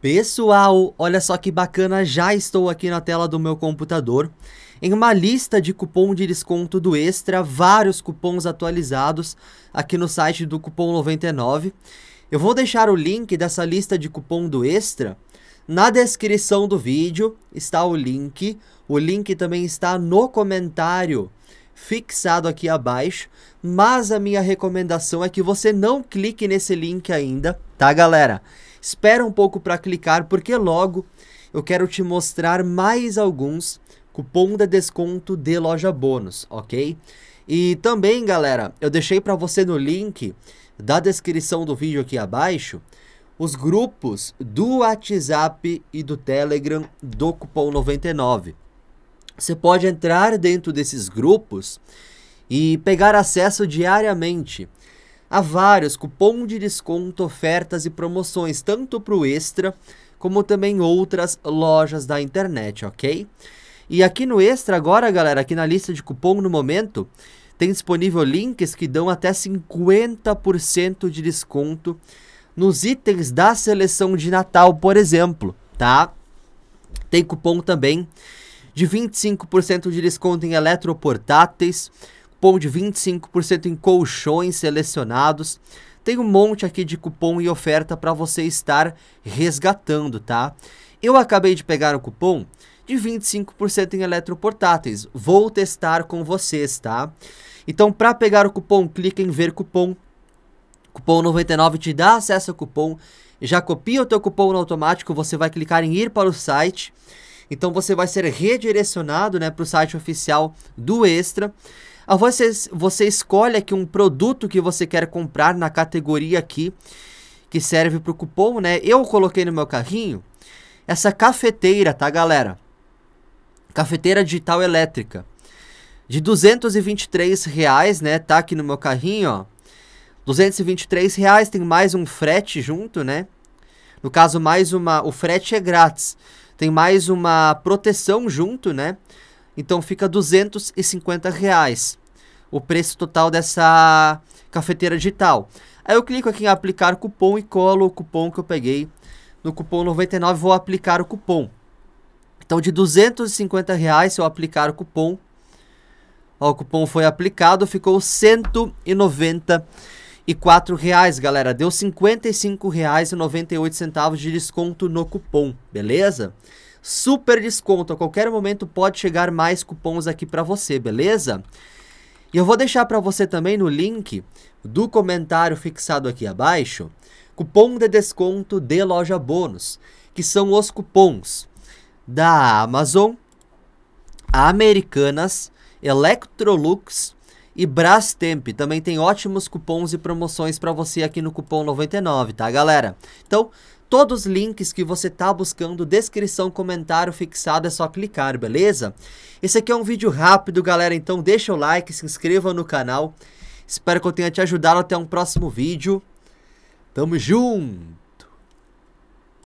Pessoal, olha só que bacana, já estou aqui na tela do meu computador. Em uma lista de cupom de desconto do Extra, vários cupons atualizados aqui no site do Cupom 99. Eu vou deixar o link dessa lista de cupom do Extra na descrição do vídeo, está o link. O link também está no comentário fixado aqui abaixo, mas a minha recomendação é que você não clique nesse link ainda, tá galera? Espera um pouco para clicar, porque logo eu quero te mostrar mais alguns cupom de desconto de loja bônus, ok? E também, galera, eu deixei para você no link da descrição do vídeo aqui abaixo os grupos do WhatsApp e do Telegram do Cupom 99. Você pode entrar dentro desses grupos e pegar acesso diariamente Há vários cupom de desconto, ofertas e promoções, tanto para o Extra como também outras lojas da internet, ok? E aqui no Extra agora, galera, aqui na lista de cupom no momento, tem disponível links que dão até 50% de desconto nos itens da seleção de Natal, por exemplo, tá? Tem cupom também de 25% de desconto em eletroportáteis, cupom de 25% em colchões selecionados. Tem um monte aqui de cupom e oferta para você estar resgatando, tá? Eu acabei de pegar o cupom de 25% em eletroportáteis. Vou testar com vocês, tá? Então, para pegar o cupom, clica em ver cupom. Cupom 99 te dá acesso ao cupom. Já copia o teu cupom no automático, você vai clicar em ir para o site. Então você vai ser redirecionado, né, para o site oficial do Extra. Ao ah, você, você escolhe aqui um produto que você quer comprar na categoria aqui, que serve para o cupom, né? Eu coloquei no meu carrinho essa cafeteira, tá, galera? Cafeteira digital elétrica. De 223 reais, né? Tá aqui no meu carrinho, ó. 223 reais, tem mais um frete junto, né? No caso, mais uma. O frete é grátis. Tem mais uma proteção junto, né? Então fica 250 reais o preço total dessa cafeteira digital. Aí eu clico aqui em aplicar cupom e colo o cupom que eu peguei. No cupom 99 vou aplicar o cupom. Então de 250 reais se eu aplicar o cupom, ó, o cupom foi aplicado, ficou 194 reais, galera. Deu 55 reais e 98 centavos de desconto no cupom, beleza? super desconto. A qualquer momento pode chegar mais cupons aqui para você, beleza? E eu vou deixar para você também no link do comentário fixado aqui abaixo, cupom de desconto de loja bônus, que são os cupons da Amazon, Americanas, Electrolux e Brastemp também tem ótimos cupons e promoções para você aqui no cupom 99, tá, galera? Então, todos os links que você tá buscando, descrição, comentário fixado, é só clicar, beleza? Esse aqui é um vídeo rápido, galera, então deixa o like, se inscreva no canal. Espero que eu tenha te ajudado, até um próximo vídeo. Tamo junto!